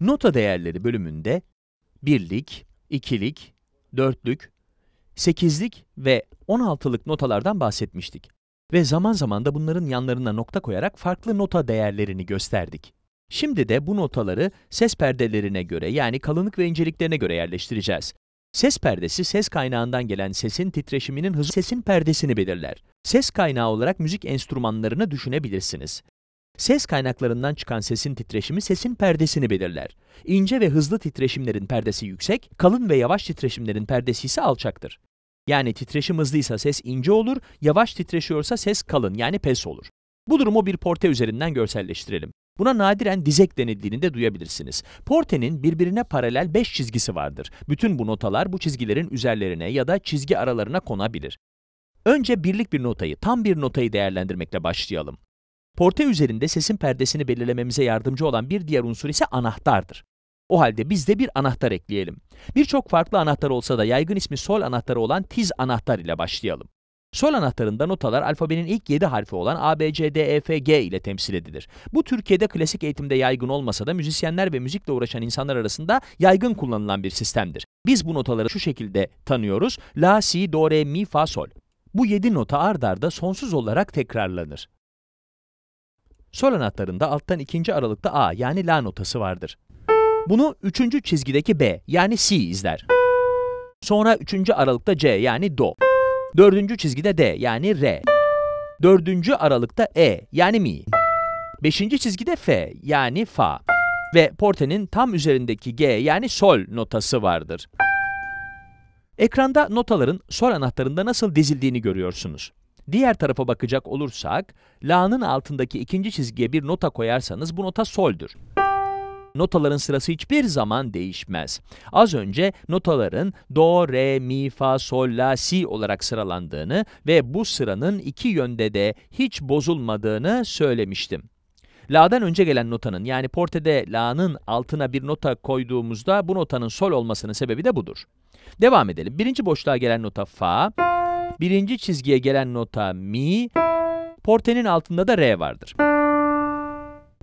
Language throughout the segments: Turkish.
Nota değerleri bölümünde birlik, ikilik, dörtlük, sekizlik ve on altılık notalardan bahsetmiştik. Ve zaman zaman da bunların yanlarına nokta koyarak farklı nota değerlerini gösterdik. Şimdi de bu notaları ses perdelerine göre yani kalınlık ve inceliklerine göre yerleştireceğiz. Ses perdesi ses kaynağından gelen sesin titreşiminin hızı sesin perdesini belirler. Ses kaynağı olarak müzik enstrümanlarını düşünebilirsiniz. Ses kaynaklarından çıkan sesin titreşimi sesin perdesini belirler. İnce ve hızlı titreşimlerin perdesi yüksek, kalın ve yavaş titreşimlerin perdesi ise alçaktır. Yani titreşim hızlıysa ses ince olur, yavaş titreşiyorsa ses kalın yani pes olur. Bu durumu bir porte üzerinden görselleştirelim. Buna nadiren dizek denildiğini de duyabilirsiniz. Portenin birbirine paralel 5 çizgisi vardır. Bütün bu notalar bu çizgilerin üzerlerine ya da çizgi aralarına konabilir. Önce birlik bir notayı, tam bir notayı değerlendirmekle başlayalım. Porte üzerinde sesin perdesini belirlememize yardımcı olan bir diğer unsur ise anahtardır. O halde biz de bir anahtar ekleyelim. Birçok farklı anahtar olsa da yaygın ismi sol anahtarı olan tiz anahtar ile başlayalım. Sol anahtarında notalar alfabenin ilk 7 harfi olan A, B, C, D, E, F, G ile temsil edilir. Bu Türkiye'de klasik eğitimde yaygın olmasa da müzisyenler ve müzikle uğraşan insanlar arasında yaygın kullanılan bir sistemdir. Biz bu notaları şu şekilde tanıyoruz. La, Si, Do, Re, Mi, Fa, Sol. Bu 7 nota ard arda sonsuz olarak tekrarlanır. Sol anahtarında alttan ikinci aralıkta A yani La notası vardır. Bunu üçüncü çizgideki B yani C izler. Sonra üçüncü aralıkta C yani Do. Dördüncü çizgide D yani Re. Dördüncü aralıkta E yani Mi. Beşinci çizgide F yani Fa. Ve portenin tam üzerindeki G yani Sol notası vardır. Ekranda notaların sol anahtarında nasıl dizildiğini görüyorsunuz. Diğer tarafa bakacak olursak, la'nın altındaki ikinci çizgiye bir nota koyarsanız bu nota sol'dür. Notaların sırası hiçbir zaman değişmez. Az önce notaların do, re, mi, fa, sol, la, si olarak sıralandığını ve bu sıranın iki yönde de hiç bozulmadığını söylemiştim. La'dan önce gelen notanın yani portede La'nın altına bir nota koyduğumuzda bu notanın sol olmasının sebebi de budur. Devam edelim. Birinci boşluğa gelen nota Fa. Birinci çizgiye gelen nota mi, portenin altında da re vardır.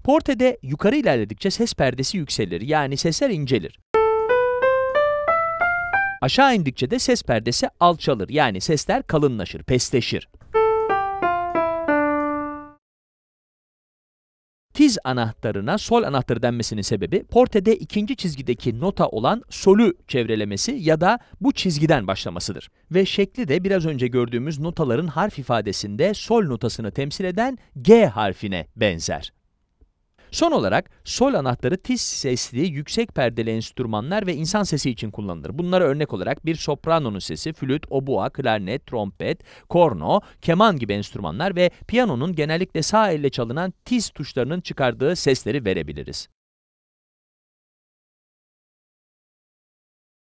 Portede yukarı ilerledikçe ses perdesi yükselir, yani sesler incelir. Aşağı indikçe de ses perdesi alçalır, yani sesler kalınlaşır, pesleşir. tiz anahtarına sol anahtarı denmesinin sebebi portede ikinci çizgideki nota olan solü çevrelemesi ya da bu çizgiden başlamasıdır. Ve şekli de biraz önce gördüğümüz notaların harf ifadesinde sol notasını temsil eden G harfine benzer. Son olarak sol anahtarı tiz sesli yüksek perdeli enstrümanlar ve insan sesi için kullanılır. Bunlara örnek olarak bir sopranonun sesi, flüt, obua, klarnet, trompet, korno, keman gibi enstrümanlar ve piyanonun genellikle sağ elle çalınan tiz tuşlarının çıkardığı sesleri verebiliriz.